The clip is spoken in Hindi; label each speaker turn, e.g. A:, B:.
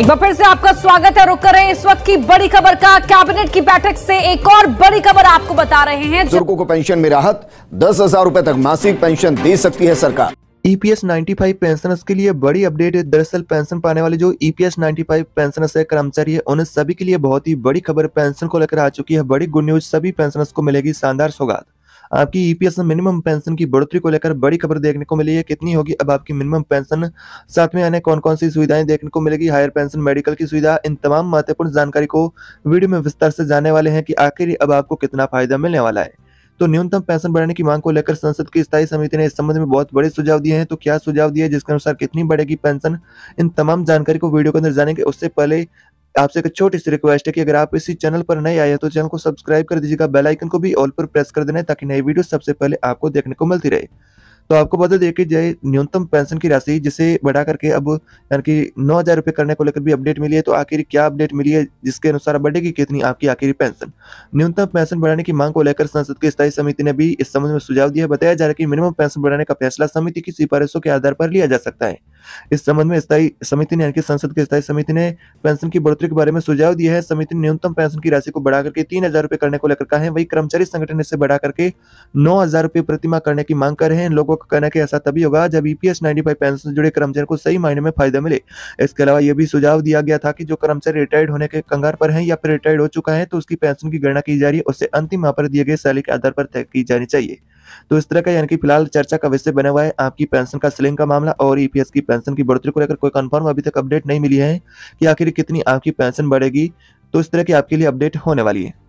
A: एक बार फिर से आपका स्वागत है रुक हैं इस वक्त की बड़ी खबर का कैबिनेट की बैठक से एक और बड़ी खबर आपको बता रहे हैं बुजुर्गो को पेंशन में राहत दस हजार रूपए तक मासिक पेंशन दे सकती है सरकार ईपीएस e 95 पेंशनर्स के लिए बड़ी अपडेट है दरअसल पेंशन पाने वाले जो ईपीएस e 95 पेंशनर्स है कर्मचारी है उन्हें सभी के लिए बहुत ही बड़ी खबर पेंशन को लेकर आ चुकी है बड़ी गुड न्यूज सभी पेंशनर्स को मिलेगी शानदार सौगात आपकी ईपीएस e में मिनिमम पेंशन की बढ़ोतरी को लेकर बड़ी खबर देखने को मिली है कितनी होगी अब आपकी मिनिमम पेंशन साथ में आने कौन कौन सी सुविधाएं देखने को मिलेगी हायर पेंशन मेडिकल की सुविधा इन तमाम महत्वपूर्ण जानकारी को वीडियो में विस्तार से जानने वाले हैं कि आखिर अब आपको कितना फायदा मिलने वाला है तो न्यूनतम पेंशन बढ़ाने की मांग को लेकर संसद की स्थायी समिति ने इस संबंध में बहुत बड़े सुझाव दिए हैं तो क्या सुझाव दिए जिसके अनुसार कितनी बढ़ेगी पेंशन इन तमाम जानकारी को वीडियो के अंदर जानेंगे उससे पहले आपसे एक छोटी सी रिक्वेस्ट है कि अगर आप इसी चैनल पर नए आए हैं तो चैनल को सब्सक्राइब कर दीजिएगा बेलाइकन को भी ऑल पर प्रेस कर देना ताकि नई वीडियो सबसे पहले आपको देखने को मिलती रहे तो आपको बता दें कि जय न्यूनतम पेंशन की राशि जिसे बढ़ा करके अब यानी कि नौ हज़ार रुपये करने को लेकर भी अपडेट मिली है तो आखिर क्या अपडेट मिली है जिसके अनुसार बढ़ेगी कितनी आपकी आखिरी पेंशन न्यूनतम पेंशन बढ़ाने की मांग को लेकर संसद की स्थायी समिति ने भी इस संबंध में सुझाव दिया बताया जा रहा है कि मिनिमम पेंशन बढ़ाने का फैसला समिति की सिफारिशों के आधार पर लिया जा सकता है इस संबंध में स्थायी समिति ने यानी संसद की स्थायी समिति ने पेंशन की बढ़ोतरी के बारे में सुझाव दिया है समिति ने न्यूनतम पेंशन की राशि को बढ़ा करके तीन हजार रुपए करने को लेकर कहा है वही कर्मचारी संगठन इसे बढ़ा करके नौ हजार रुपए प्रतिमा करने की मांग कर रहे हैं लोगों का कहना कि ऐसा तभी होगा जब ईपीएस e नाइन्टी पेंशन से जुड़े कर्मचारियों को सही मायने में फायदा मिले इसके अलावा यह भी सुझाव दिया गया था कि जो कर्मचारी रिटायर्ड होने के कंगार पर है या फिर रिटायर्ड हो चुका है तो उसकी पेंशन की गणना की जा रही है उससे अंतिम यहाँ पर दिए गए सैलरी के आधार पर तय की जानी चाहिए तो इस तरह का यानी कि फिलहाल चर्चा का विषय बना हुआ है आपकी पेंशन का सिलिंग का मामला और ईपीएस e की पेंशन की बढ़ोतरी को लेकर कोई कंफर्म अभी तक अपडेट नहीं मिली है कि आखिर कितनी आपकी पेंशन बढ़ेगी तो इस तरह की आपके लिए अपडेट होने वाली है